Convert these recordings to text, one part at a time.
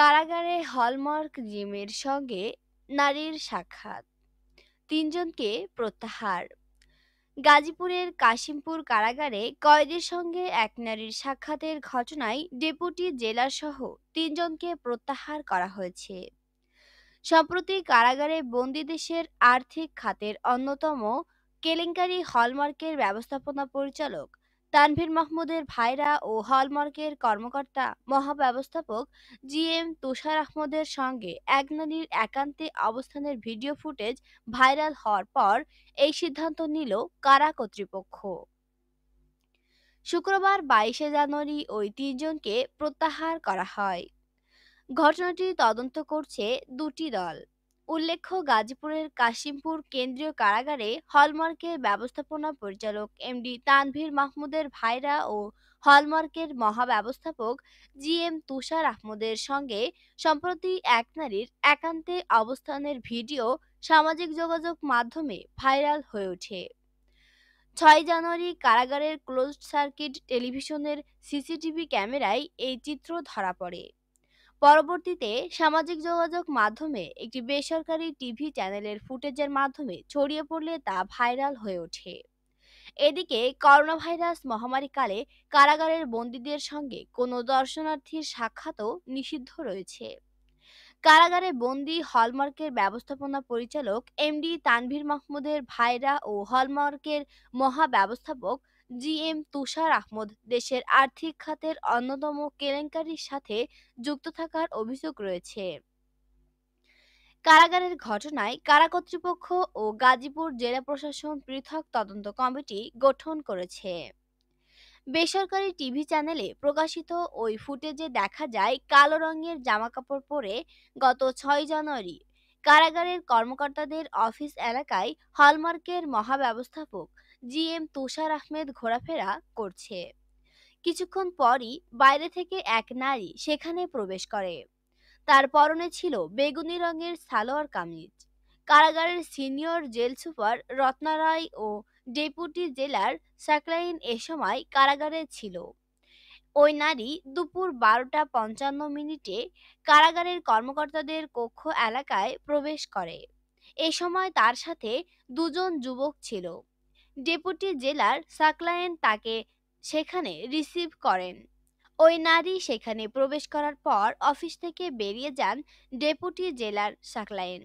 কারাগারে হলমার্ক জিমের সঙ্গে নারীর সাক্ষাৎ তিনজনকে প্রত্যাহার গাজীপুরের কাশিমপুর কারাগারে কয়েদের সঙ্গে এক নারীর সাক্ষাতের ঘটনায় ডেপুটি জেলার সহ তিনজনকে প্রত্যাহার করা হয়েছে সম্প্রতি কারাগারে বন্দী দেশের আর্থিক খাতের অন্যতম কেলেঙ্কারি হলমার্কের ব্যবস্থাপনা পরিচালক তানভীর মাহমুদের ভাইরা ও হলমার্কের কর্মকর্তা মহাব্যবস্থাপক জি এম তুষার আহমদের সঙ্গে এক একান্তে অবস্থানের ভিডিও ফুটেজ ভাইরাল হওয়ার পর এই সিদ্ধান্ত নিল কারা কর্তৃপক্ষ শুক্রবার বাইশে জানুয়ারি ওই তিনজনকে প্রত্যাহার করা হয় ঘটনাটি তদন্ত করছে দুটি দল উল্লেখ্য গাজীপুরের কাশিমপুর কেন্দ্রীয় কারাগারে হলমার্কের ব্যবস্থাপনা পরিচালক এমডি তানভীর মাহমুদের ভাইরা ও হলমার্কের মহাব্যবস্থাপক জি এম তুষার আহমদের সঙ্গে সম্প্রতি এক নারীর একান্তে অবস্থানের ভিডিও সামাজিক যোগাযোগ মাধ্যমে ভাইরাল হয়ে ওঠে ছয় জানুয়ারি কারাগারের ক্লোজড সার্কিট টেলিভিশনের সিসিটিভি ক্যামেরায় এই চিত্র ধরা পড়ে পরবর্তীতে সামাজিক যোগাযোগ মাধ্যমে একটি বেসরকারি টিভি চ্যানেলের ফুটেজের মাধ্যমে ছড়িয়ে পড়লে তা ভাইরাল হয়ে ওঠে এদিকে করোনা ভাইরাস মহামারীকালে কারাগারের বন্দীদের সঙ্গে কোনো দর্শনার্থীর সাক্ষাৎও নিষিদ্ধ রয়েছে কারাগারে বন্দি হলমার্কের ব্যবস্থাপনা পরিচালক এমডি তানভীর মাহমুদের ভাইরা ও হলমার্কের মহা ব্যবস্থাপক জি এম তুষার আহমদ দেশের আর্থিক খাতের অন্যতম কেলেঙ্কারির সাথে যুক্ত থাকার অভিযোগ রয়েছে কারাগারের ঘটনায় কারা কর্তৃপক্ষ ও গাজীপুর জেলা প্রশাসন পৃথক তদন্ত কমিটি গঠন করেছে বেসরকারি টিভি চ্যানেলে প্রকাশিত ওই ফুটেজে দেখা যায় কালো রঙের জামাকাপড় পরে গত ছয় জানুয়ারি কারাগারের কর্মকর্তাদের অফিস এলাকায় হলমার্কের মহাব্যবস্থাপক জিএম তুষার আহমেদ ঘোরাফেরা করছে কিছুক্ষণ পরই বাইরে থেকে এক নারী সেখানে প্রবেশ করে তার পরনে ছিল বেগুনি রঙের সালোয়ার কামিজ কারাগারের সিনিয়র জেল সুপার রত্নারায় ও ডেপুটি জেলার সাকলাইন এ সময় কারাগারে ছিল ওই নারী দুপুর বারোটা পঞ্চান্ন মিনিটে কারাগারের কর্মকর্তাদের কক্ষ এলাকায় প্রবেশ করে এ সময় তার সাথে দুজন যুবক ছিল ডেপুটি জেলার সাকলায়েন তাকে সেখানে রিসিভ করেন ওই নারী সেখানে প্রবেশ করার পর অফিস থেকে বেরিয়ে যান ডেপুটি জেলার সাকলায়েন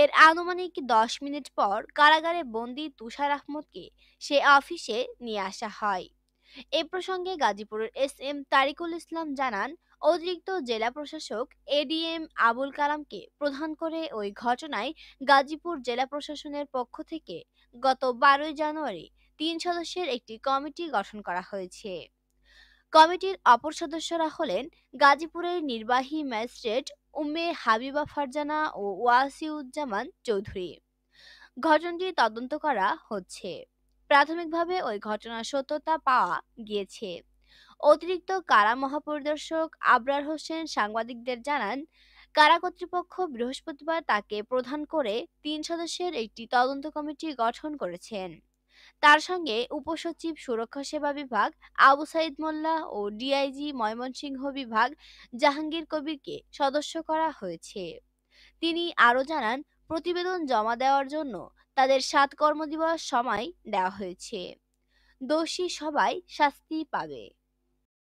এর আনুমানিক দশ মিনিট পর কারাগারে বন্দি তুষার আহমদকে সে অফিসে নিয়ে আসা হয় এ প্রসঙ্গে গাজীপুরের এস এম তারিকুল ইসলাম জানান অতিরিক্ত জেলা প্রশাসক এডিএম আবুল কালামকে প্রধান করে ওই ঘটনায় গাজীপুর জেলা প্রশাসনের পক্ষ থেকে গত বারোই জানুয়ারি তিন সদস্যের একটি কমিটি গঠন করা হয়েছে কমিটির অপর সদস্যরা হলেন গাজীপুরের নির্বাহী ম্যাজিস্ট্রেট উম্মে হাবিবা ফারজানা ও ওয়াসিউজ্জামান চৌধুরী ঘটনাটি তদন্ত করা হচ্ছে প্রাথমিকভাবে ওই ঘটনার সত্যতা পাওয়া গিয়েছে অতিরিক্ত কারা মহাপরিদর্শক আবরার হোসেন সাংবাদিকদের জানান কারা কর্তৃপক্ষ বৃহস্পতিবার তাকে প্রধান করে তিন সদস্যের একটি তদন্ত কমিটি গঠন করেছেন তার সঙ্গে উপসচিব সুরক্ষা সেবা বিভাগ আবু সাইদ মোল্লা ও ডিআইজি ময়মনসিংহ বিভাগ জাহাঙ্গীর কবিরকে সদস্য করা হয়েছে তিনি আরও জানান প্রতিবেদন জমা দেওয়ার জন্য তাদের সাত কর্মদিবস সময় দেওয়া হয়েছে দোষী সবাই শাস্তি পাবে